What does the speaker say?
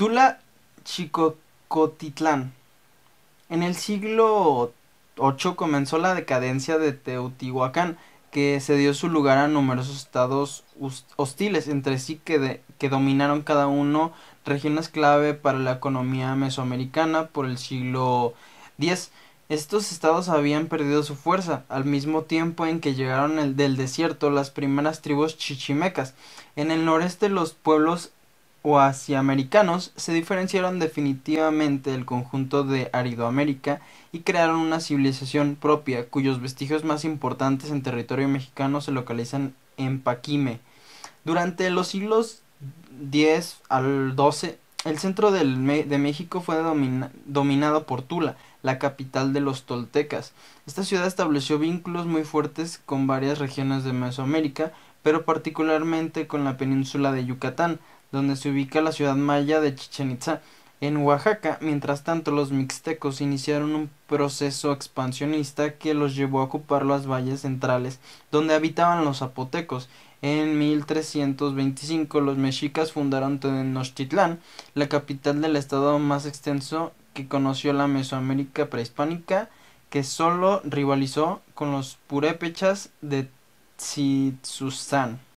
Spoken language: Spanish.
Tula Chicocotitlán. En el siglo VIII comenzó la decadencia de Teotihuacán, que se dio su lugar a numerosos estados hostiles entre sí que, que dominaron cada uno regiones clave para la economía mesoamericana por el siglo X. Estos estados habían perdido su fuerza, al mismo tiempo en que llegaron del desierto las primeras tribus chichimecas. En el noreste los pueblos o asiamericanos se diferenciaron definitivamente del conjunto de Aridoamérica y crearon una civilización propia cuyos vestigios más importantes en territorio mexicano se localizan en Paquime. Durante los siglos X al XII, el centro de México fue dominado por Tula, la capital de los toltecas. Esta ciudad estableció vínculos muy fuertes con varias regiones de Mesoamérica, pero particularmente con la península de Yucatán, donde se ubica la ciudad maya de Chichen Itza, en Oaxaca. Mientras tanto, los mixtecos iniciaron un proceso expansionista que los llevó a ocupar las valles centrales donde habitaban los zapotecos. En 1325 los mexicas fundaron Tenochtitlán, la capital del estado más extenso que conoció la Mesoamérica prehispánica, que solo rivalizó con los purépechas de Tzitzuzán.